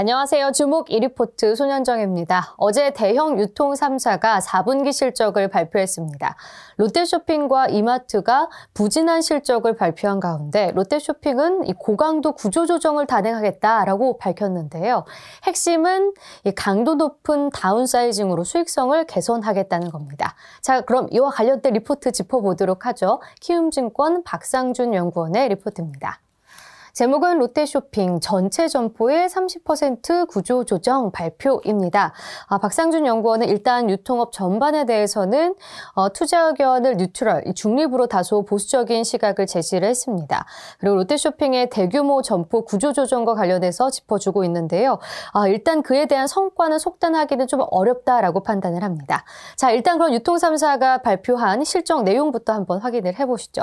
안녕하세요. 주목 이리포트 손현정입니다. 어제 대형 유통 3사가 4분기 실적을 발표했습니다. 롯데쇼핑과 이마트가 부진한 실적을 발표한 가운데 롯데쇼핑은 고강도 구조조정을 단행하겠다라고 밝혔는데요. 핵심은 강도 높은 다운사이징으로 수익성을 개선하겠다는 겁니다. 자, 그럼 이와 관련된 리포트 짚어보도록 하죠. 키움증권 박상준 연구원의 리포트입니다. 제목은 롯데쇼핑 전체 점포의 30% 구조 조정 발표입니다. 아, 박상준 연구원은 일단 유통업 전반에 대해서는 어, 투자 의견을 뉴트럴, 중립으로 다소 보수적인 시각을 제시를 했습니다. 그리고 롯데쇼핑의 대규모 점포 구조 조정과 관련해서 짚어주고 있는데요. 아, 일단 그에 대한 성과는 속단하기는 좀 어렵다라고 판단을 합니다. 자, 일단 그럼 유통 3사가 발표한 실적 내용부터 한번 확인을 해보시죠.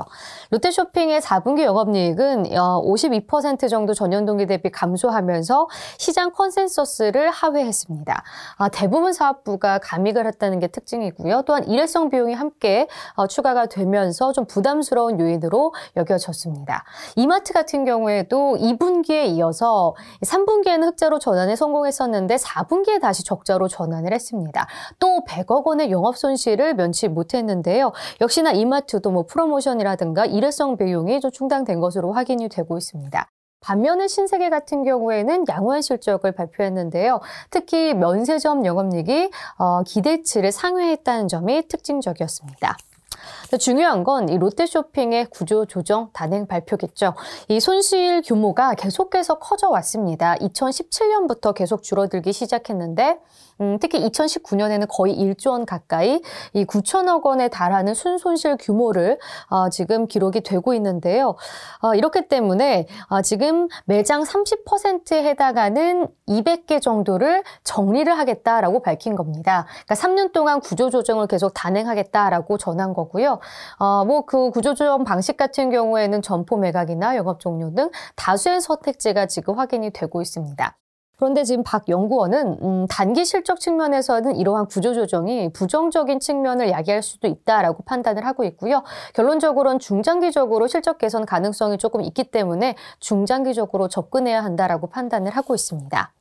롯데쇼핑의 4분기 영업이익은 52 어, 2% 정도 전년 동기 대비 감소하면서 시장 컨센서스를 하회했습니다. 아, 대부분 사업부가 감익을 했다는 게 특징이고요. 또한 일회성 비용이 함께 어, 추가가 되면서 좀 부담스러운 요인으로 여겨졌습니다. 이마트 같은 경우에도 2분기에 이어서 3분기에는 흑자로 전환에 성공했었는데 4분기에 다시 적자로 전환을 했습니다. 또 100억 원의 영업 손실을 면치 못했는데요. 역시나 이마트도 뭐 프로모션이라든가 일회성 비용이 좀 충당된 것으로 확인이 되고 있습니다. 반면에 신세계 같은 경우에는 양호한 실적을 발표했는데요. 특히 면세점 영업이익이 어, 기대치를 상회했다는 점이 특징적이었습니다. 중요한 건 이 롯데쇼핑의 구조 조정 단행 발표겠죠. 이 손실 규모가 계속해서 커져 왔습니다. 2017년부터 계속 줄어들기 시작했는데 음, 특히 2019년에는 거의 1조 원 가까이 이 9천억 원에 달하는 순손실 규모를 어, 지금 기록이 되고 있는데요. 어, 이렇게 때문에 어, 지금 매장 30%에 해당하는 200개 정도를 정리를 하겠다라고 밝힌 겁니다. 그러니까 3년 동안 구조조정을 계속 단행하겠다라고 전한 거고요. 어, 뭐그 구조조정 방식 같은 경우에는 점포 매각이나 영업 종료 등 다수의 선택지가 지금 확인이 되고 있습니다. 그런데 지금 박 연구원은 음, 단기 실적 측면에서는 이러한 구조조정이 부정적인 측면을 야기할 수도 있다라고 판단을 하고 있고요. 결론적으로는 중장기적으로 실적 개선 가능성이 조금 있기 때문에 중장기적으로 접근해야 한다라고 판단을 하고 있습니다.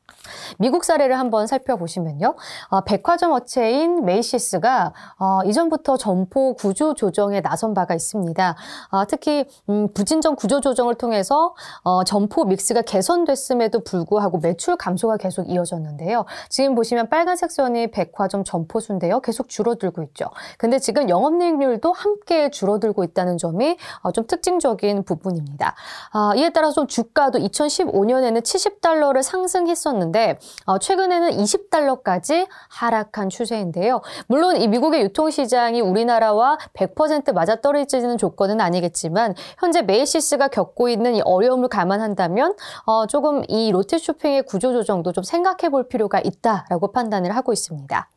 미국 사례를 한번 살펴보시면요. 어, 백화점 업체인 메이시스가 어, 이전부터 점포 구조 조정에 나선 바가 있습니다. 어, 특히 음, 부진점 구조 조정을 통해서 어, 점포 믹스가 개선됐음에도 불구하고 매출 감소가 계속 이어졌는데요. 지금 보시면 빨간색 선이 백화점 점포 수인데요. 계속 줄어들고 있죠. 근데 지금 영업이익률도 함께 줄어들고 있다는 점이 어, 좀 특징적인 부분입니다. 아, 이에 따라서 주가도 2015년에는 70달러를 상승했었는데 있었는데 어, 최근에는 20달러까지 하락한 추세인데요. 물론 이 미국의 유통시장이 우리나라와 100% 맞아떨어지는 조건은 아니겠지만 현재 메이시스가 겪고 있는 이 어려움을 감안한다면 어, 조금 이 롯데 쇼핑의 구조조정도 좀 생각해 볼 필요가 있다라고 판단을 하고 있습니다.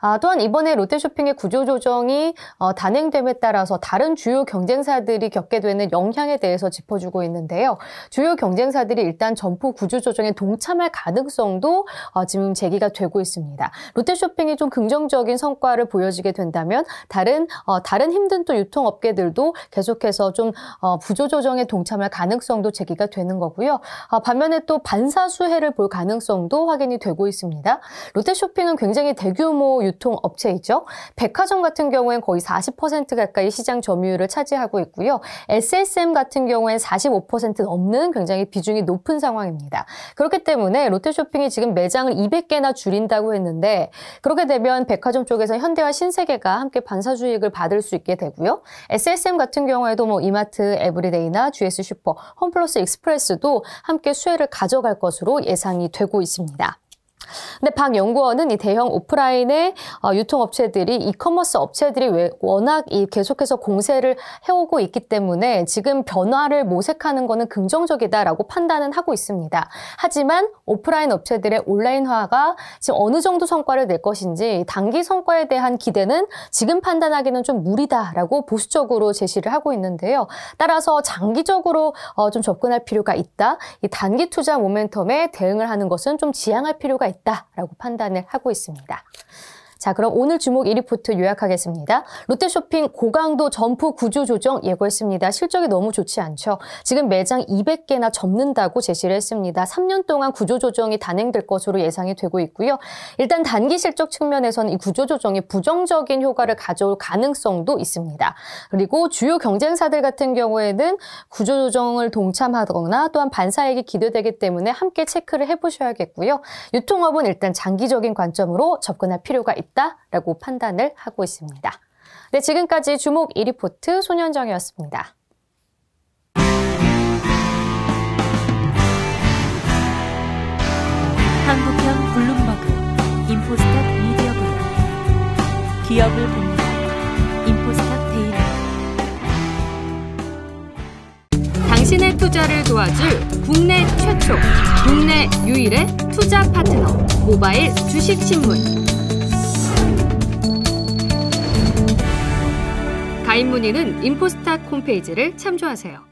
아, 또한 이번에 롯데쇼핑의 구조조정이 어, 단행됨에 따라서 다른 주요 경쟁사들이 겪게 되는 영향에 대해서 짚어주고 있는데요. 주요 경쟁사들이 일단 점포 구조조정에 동참할 가능성도 어, 지금 제기가 되고 있습니다. 롯데쇼핑이 좀 긍정적인 성과를 보여주게 된다면 다른 어, 다른 힘든 또 유통업계들도 계속해서 좀 어, 구조조정에 동참할 가능성도 제기가 되는 거고요. 어, 반면에 또 반사수혜를 볼 가능성도 확인이 되고 있습니다. 롯데쇼핑은 굉장히 대규모 대규모 유통 업체이죠. 백화점 같은 경우엔 거의 40% 가까이 시장 점유율을 차지하고 있고요. SSM 같은 경우엔 45% 넘는 굉장히 비중이 높은 상황입니다. 그렇기 때문에 롯데쇼핑이 지금 매장을 200개나 줄인다고 했는데 그렇게 되면 백화점 쪽에서 현대와 신세계가 함께 반사주익을 받을 수 있게 되고요. SSM 같은 경우에도 뭐 이마트, 에브리데이나 GS 슈퍼, 홈플러스 익스프레스도 함께 수혜를 가져갈 것으로 예상이 되고 있습니다. 근데 박 연구원은 이 대형 오프라인의 어, 유통업체들이 이커머스 업체들이 워낙 계속해서 공세를 해오고 있기 때문에 지금 변화를 모색하는 것은 긍정적이다라고 판단은 하고 있습니다. 하지만 오프라인 업체들의 온라인화가 지금 어느 정도 성과를 낼 것인지 단기 성과에 대한 기대는 지금 판단하기는 좀 무리다라고 보수적으로 제시를 하고 있는데요. 따라서 장기적으로 어, 좀 접근할 필요가 있다. 이 단기 투자 모멘텀에 대응을 하는 것은 좀 지양할 필요가 있다. 있다라고 판단을 하고 있습니다. 자, 그럼 오늘 주목 1위 포트 요약하겠습니다. 롯데쇼핑 고강도 점포 구조 조정 예고했습니다. 실적이 너무 좋지 않죠. 지금 매장 200개나 접는다고 제시를 했습니다. 3년 동안 구조 조정이 단행될 것으로 예상이 되고 있고요. 일단 단기 실적 측면에서는 이 구조 조정이 부정적인 효과를 가져올 가능성도 있습니다. 그리고 주요 경쟁사들 같은 경우에는 구조 조정을 동참하거나 또한 반사액이 기대되기 때문에 함께 체크를 해보셔야겠고요. 유통업은 일단 장기적인 관점으로 접근할 필요가 있다. 있다라고 판단을 하고 있습니다. 네, 지금까지 주목 1리포트 손현정이었습니다. 한국형 블룸버그 인포스탁 미디어 그룹 기업을 봅니다. 인포스탁 데일리 당신의 투자를 도와줄 국내 최초, 국내 유일의 투자 파트너 모바일 주식신문 가입 문의는 인포스탁 홈페이지를 참조하세요.